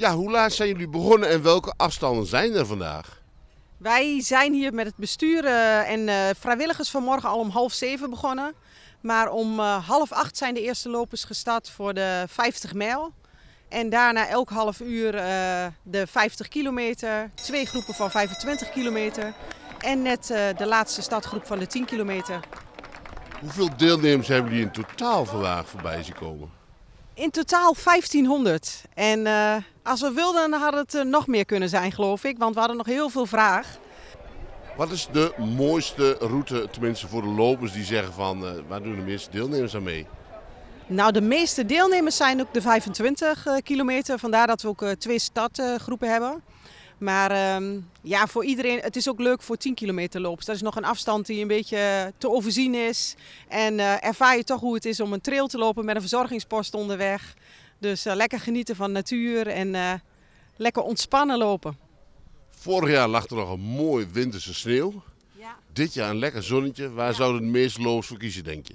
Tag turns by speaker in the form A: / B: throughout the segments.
A: Ja, hoe laat zijn jullie begonnen en welke afstanden zijn er vandaag?
B: Wij zijn hier met het bestuur eh, en eh, vrijwilligers vanmorgen al om half zeven begonnen. Maar om eh, half acht zijn de eerste lopers gestart voor de 50 mijl. En daarna elk half uur de 50 kilometer, twee groepen van 25 kilometer. En net de laatste stadgroep van de 10 kilometer.
A: Hoeveel deelnemers hebben jullie in totaal vandaag voorbij zien komen?
B: In totaal 1500. En eh, als we wilden, dan had het eh, nog meer kunnen zijn, geloof ik. Want we hadden nog heel veel vraag.
A: Wat is de mooiste route, tenminste voor de lopers die zeggen van... Eh, waar doen de meeste deelnemers aan mee?
B: Nou, de meeste deelnemers zijn ook de 25 kilometer. Vandaar dat we ook twee startgroepen hebben. Maar ehm, ja, voor iedereen, het is ook leuk voor 10 kilometer lopen. Dat is nog een afstand die een beetje te overzien is. En eh, ervaar je toch hoe het is om een trail te lopen met een verzorgingspost onderweg. Dus eh, lekker genieten van natuur en eh, lekker ontspannen lopen. Vorig
A: jaar lag er nog een mooi winterse sneeuw. Ja. Dit jaar een lekker zonnetje. Waar ja. zouden het meeste loops voor kiezen, denk je?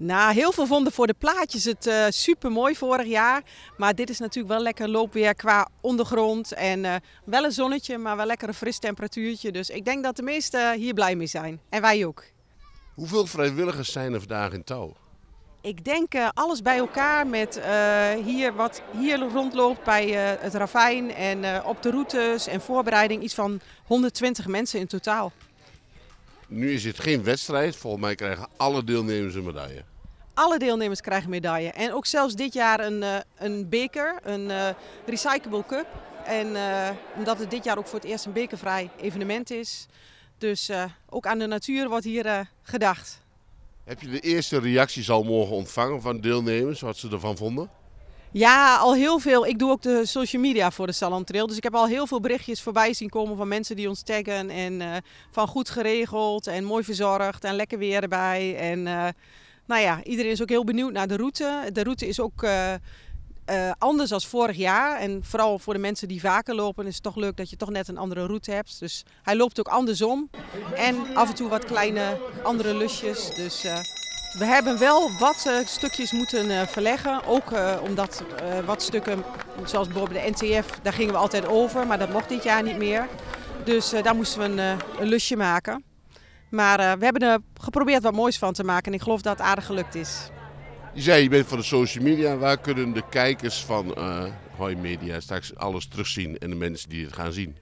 B: Nou, heel veel vonden voor de plaatjes het uh, eh, super mooi vorig jaar. Maar dit is natuurlijk wel lekker loopweer qua ondergrond. En eh, wel een zonnetje, maar wel lekker een fris temperatuurtje. Dus ik denk dat de meesten hier blij mee zijn. En wij ook.
A: Hoeveel vrijwilligers zijn er vandaag in touw?
B: Ik denk eh, alles bij elkaar met hier wat hier rondloopt bij het ravijn en op de routes en voorbereiding iets van 120 mensen in totaal.
A: Nu is het geen wedstrijd. Volgens mij krijgen alle deelnemers een medaille.
B: Alle deelnemers krijgen medaille. En ook zelfs dit jaar een, eh, een beker, een uh, recyclable cup. En eh, omdat het dit jaar ook voor het eerst een bekervrij evenement is. Dus ook aan de natuur wordt hier gedacht.
A: Heb je de eerste reacties al mogen ontvangen van deelnemers, wat ze ervan vonden?
B: Ja, al heel veel. Ik doe ook de social media voor de Salon Trail. Dus ik heb al heel veel berichtjes voorbij zien komen van mensen die ons taggen. En eh, van goed geregeld en mooi verzorgd en lekker weer erbij. En eh, nou ja, iedereen is ook heel benieuwd naar de route. De route is ook eh, anders dan vorig jaar. En vooral voor de mensen die vaker lopen is het toch leuk dat je toch net een andere route hebt. Dus hij loopt ook andersom. En af en toe wat kleine andere lusjes. Dus... We hebben wel wat eh, stukjes moeten eh, verleggen. Ook eh, omdat wat stukken, zoals bijvoorbeeld de NTF, daar gingen we altijd over. Maar dat mocht dit jaar niet meer. Dus daar moesten we een, lusje maken. Maar we hebben er geprobeerd wat moois van te maken en ik geloof dat het aardig gelukt is.
A: Je zei, je bent van de social media. Waar kunnen de kijkers van uh, Hoi Media straks alles terugzien en de mensen die het gaan zien?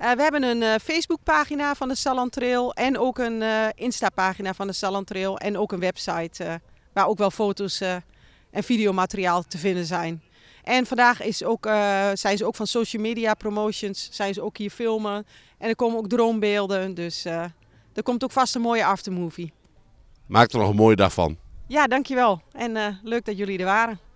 B: Eh, we hebben een uh, Facebookpagina van de Salantrail en ook een uh, Insta-pagina van de Salantrail en ook een website waar ook wel foto's en videomateriaal te vinden zijn. En vandaag is ook, zijn ze ook van social media promotions, zijn ze ook hier filmen en er komen ook droombeelden, dus er komt ook vast een mooie aftermovie.
A: Maak er nog een mooie dag van.
B: Ja, dankjewel en leuk dat jullie er waren.